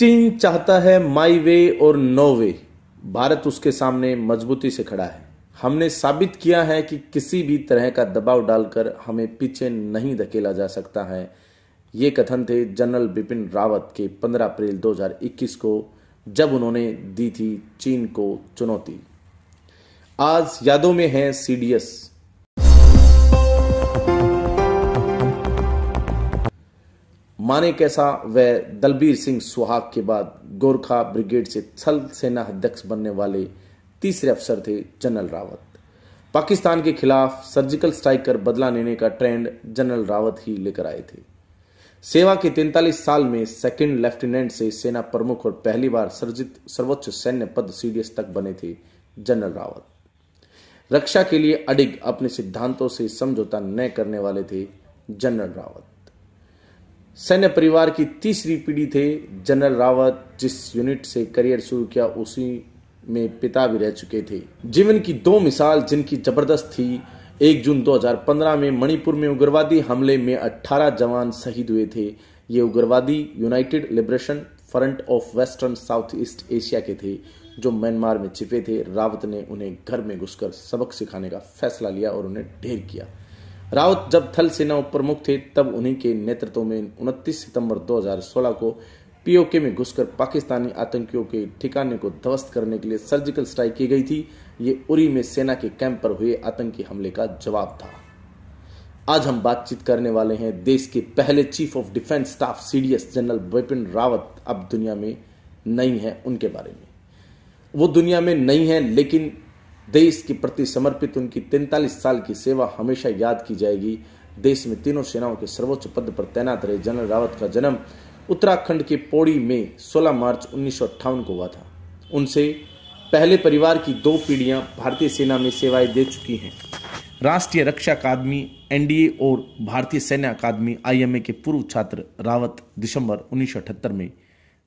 चीन चाहता है माई वे और नो वे भारत उसके सामने मजबूती से खड़ा है हमने साबित किया है कि किसी भी तरह का दबाव डालकर हमें पीछे नहीं धकेला जा सकता है ये कथन थे जनरल बिपिन रावत के 15 अप्रैल 2021 को जब उन्होंने दी थी चीन को चुनौती आज यादों में है सीडीएस माने कैसा वह दलबीर सिंह सुहाग के बाद गोरखा ब्रिगेड से थल सेना अध्यक्ष बनने वाले तीसरे अफसर थे जनरल रावत पाकिस्तान के खिलाफ सर्जिकल स्ट्राइक कर बदला लेने का ट्रेंड जनरल रावत ही लेकर आए थे सेवा के 43 साल में सेकंड लेफ्टिनेंट से सेना प्रमुख और पहली बार सर्जित सर्वोच्च सैन्य पद सीडीएस तक बने थे जनरल रावत रक्षा के लिए अडिग अपने सिद्धांतों से समझौता न करने वाले थे जनरल रावत सैन्य परिवार की तीसरी पीढ़ी थे जनरल रावत जिस यूनिट से करियर शुरू किया उसी में पिता भी रह चुके थे जीवन की दो मिसाल जिनकी जबरदस्त थी एक जून 2015 में मणिपुर में उग्रवादी हमले में 18 जवान शहीद हुए थे ये उग्रवादी United Liberation Front of Western South East Asia के थे जो म्यांमार में छिपे थे रावत ने उन्हें घर में घुसकर सबक सिखाने का फैसला लिया और उन्हें ढेर किया रावत जब थल सेना उप प्रमुख थे तब उन्हीं के नेतृत्व में 29 सितंबर 2016 को पीओके में घुसकर पाकिस्तानी आतंकियों के ठिकाने को ध्वस्त करने के लिए सर्जिकल स्ट्राइक की गई थी ये उरी में सेना के कैंप पर हुए आतंकी हमले का जवाब था आज हम बातचीत करने वाले हैं देश के पहले Chief of Defence Staff CDS General Bipin Rawat अब दुनिया में नहीं है उनके बारे में वो दुनिया में नहीं है लेकिन देश के प्रति समर्पित उनकी तैंतालीस साल की सेवा हमेशा याद की जाएगी देश में तीनों सेनाओं के सर्वोच्च पद पर तैनात रहे जनरल रावत का जन्म उत्तराखंड के पौड़ी में 16 मार्च उन्नीस को हुआ था उनसे पहले परिवार की दो पीढ़ियां भारतीय सेना में सेवाएं दे चुकी हैं राष्ट्रीय रक्षा अकादमी एनडीए और भारतीय सैन्य अकादमी आईएमए के पूर्व छात्र रावत दिसंबर उन्नीस में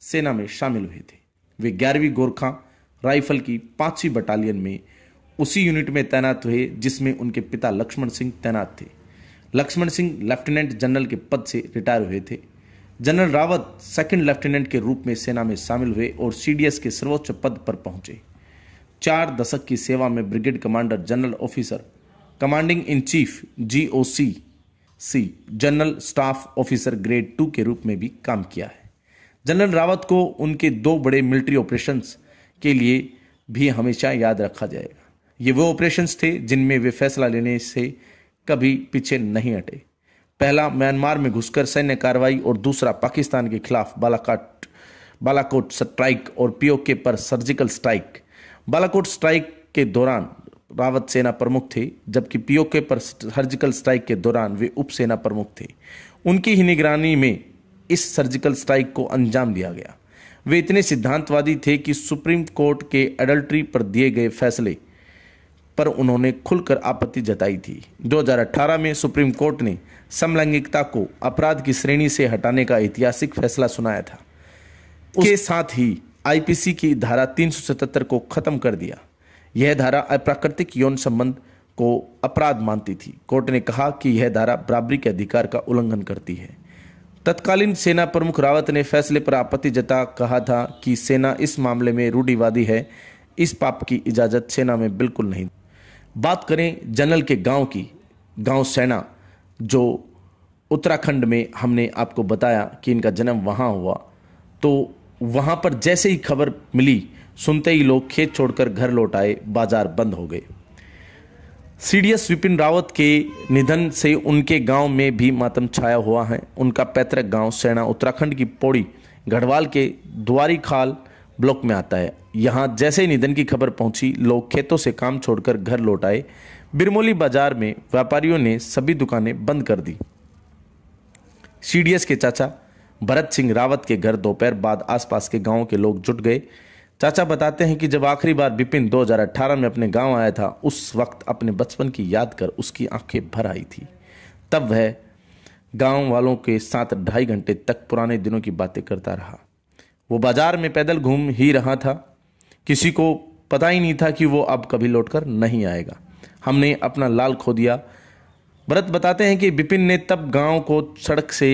सेना में शामिल हुए थे वे ग्यारहवीं गोरखा राइफल की पांचवी बटालियन में उसी यूनिट में तैनात हुए जिसमें उनके पिता लक्ष्मण सिंह तैनात थे लक्ष्मण सिंह लेफ्टिनेंट जनरल के पद से रिटायर हुए थे जनरल रावत सेकंड लेफ्टिनेंट के रूप में सेना में शामिल हुए और सीडीएस के सर्वोच्च पद पर पहुंचे चार दशक की सेवा में brigade commander general officer commanding in chief G O C C general staff officer grade two के रूप में भी काम किया है जनरल रावत को उनके दो बड़े मिलिट्री ऑपरेशंस के लिए भी हमेशा याद रखा जाएगा ये वो ऑपरेशंस थे जिनमें वे फैसला लेने से कभी पीछे नहीं हटे पहला म्यांमार में घुसकर सैन्य कार्रवाई और दूसरा पाकिस्तान के खिलाफ बालाकाट बालाकोट स्ट्राइक और पीओके पर सर्जिकल स्ट्राइक बालाकोट स्ट्राइक के दौरान रावत सेना प्रमुख थे जबकि पीओके पर सर्जिकल स्ट्राइक के दौरान वे उप सेना प्रमुख थे उनकी ही निगरानी में इस सर्जिकल स्ट्राइक को अंजाम दिया गया वे इतने सिद्धांतवादी थे कि सुप्रीम कोर्ट के एडल्ट्री पर दिए गए फैसले पर उन्होंने खुलकर आपत्ति जताई थी 2018 में सुप्रीम कोर्ट ने समलैंगिकता को अपराध की श्रेणी से हटाने का ऐतिहासिक फैसला सुनाया था उसके साथ ही आईपीसी की धारा 377 को खत्म कर दिया यह धारा अप्राकृतिक यौन संबंध को अपराध मानती थी कोर्ट ने कहा कि यह धारा बराबरी के अधिकार का उल्लंघन करती है तत्कालीन सेना प्रमुख रावत ने फैसले पर आपत्ति जता कहा था कि सेना इस मामले में रूढ़िवादी है इस पाप की इजाज़त सेना में बिल्कुल नहीं बात करें जनरल के गांव की गांव सेना जो उत्तराखंड में हमने आपको बताया कि इनका जन्म वहाँ हुआ तो वहाँ पर जैसे ही खबर मिली सुनते ही लोग खेत छोड़कर घर लौट आए बाजार बंद हो गए सीडीएस विपिन रावत के निधन से उनके गांव में भी मातम छाया हुआ है उनका पैतृक गांव सेना उत्तराखंड की पौड़ी गढ़वाल के द्वारी खाल ब्लॉक में आता है यहाँ जैसे ही निधन की खबर पहुंची लोग खेतों से काम छोड़कर घर लौट आए बिरमोली बाजार में व्यापारियों ने सभी दुकानें बंद कर दी सी के चाचा भरत सिंह रावत के घर दोपहर बाद आसपास के गांवों के लोग जुट गए चाचा बताते हैं कि जब आखिरी बार बिपिन 2018 में अपने गांव आया था उस वक्त अपने बचपन की याद कर उसकी आंखें भर आई थी तब वह गांव वालों के साथ ढाई घंटे तक पुराने दिनों की बातें करता रहा वो बाज़ार में पैदल घूम ही रहा था किसी को पता ही नहीं था कि वो अब कभी लौट कर नहीं आएगा हमने अपना लाल खो दिया भरत बताते हैं कि बिपिन ने तब गांव को सड़क से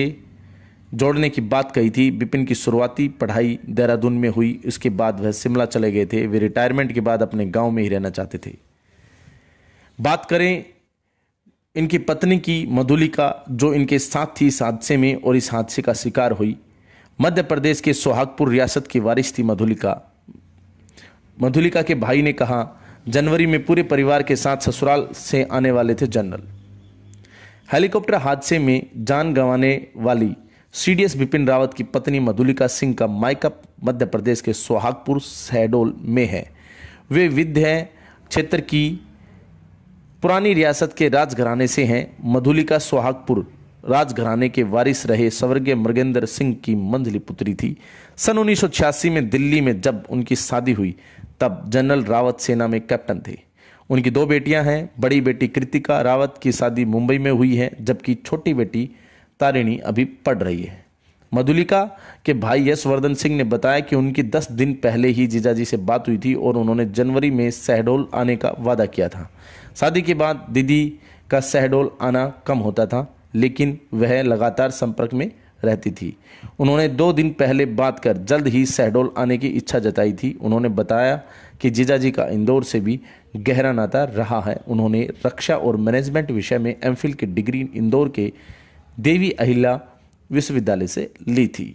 जोड़ने की बात कही थी बिपिन की शुरुआती पढ़ाई देहरादून में हुई उसके बाद वह शिमला चले गए थे वे रिटायरमेंट के बाद अपने गांव में ही रहना चाहते थे बात करें इनकी पत्नी की मधुलिका जो इनके साथ थी इस हादसे में और इस हादसे का शिकार हुई मध्य प्रदेश के सोहागपुर रियासत की वारिश थी मधुलिका मधुलिका के भाई ने कहा जनवरी में पूरे परिवार के साथ ससुराल से आने वाले थे जनरल हेलीकॉप्टर हादसे में जान गंवाने वाली सीडीएस बिपिन रावत की पत्नी मधुलिका सिंह का माइकअप मध्य प्रदेश के सोहागपुर सहडोल में है वे विद्य क्षेत्र की पुरानी रियासत के राजघराने से हैं मधुलिका सोहागपुर राजघराने के वारिस रहे स्वर्गीय मृगेंद्र सिंह की मंझली पुत्री थी सन उन्नीस में दिल्ली में जब उनकी शादी हुई तब जनरल रावत सेना में कैप्टन थे उनकी दो बेटियां हैं बड़ी बेटी कृतिका रावत की शादी मुंबई में हुई है जबकि छोटी बेटी तारिणी अभी पढ़ रही है मधुलिका के भाई यशवर्धन सिंह ने बताया कि उनकी दस दिन पहले ही जीजाजी से बात हुई थी और उन्होंने जनवरी में सहडोल आने का वादा किया था शादी के बाद दीदी का सहडोल आना कम होता था लेकिन वह लगातार संपर्क में रहती थी उन्होंने दो दिन पहले बात कर जल्द ही शहडोल आने की इच्छा जताई थी उन्होंने बताया कि जीजाजी का इंदौर से भी गहरा नाता रहा है उन्होंने रक्षा और मैनेजमेंट विषय में एम की डिग्री इंदौर के देवी अहिल्ला विश्वविद्यालय से ली थी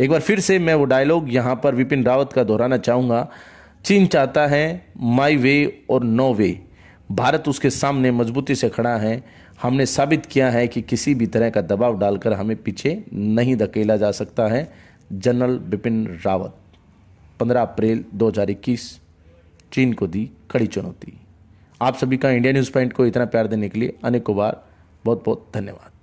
एक बार फिर से मैं वो डायलॉग यहाँ पर विपिन रावत का दोहराना चाहूँगा चीन चाहता है माई वे और नो वे भारत उसके सामने मजबूती से खड़ा है हमने साबित किया है कि किसी भी तरह का दबाव डालकर हमें पीछे नहीं धकेला जा सकता है जनरल बिपिन रावत 15 अप्रैल 2021 चीन को दी कड़ी चुनौती आप सभी का इंडिया न्यूज़ पॉइंट को इतना प्यार देने के लिए अनेकों बार बहुत बहुत धन्यवाद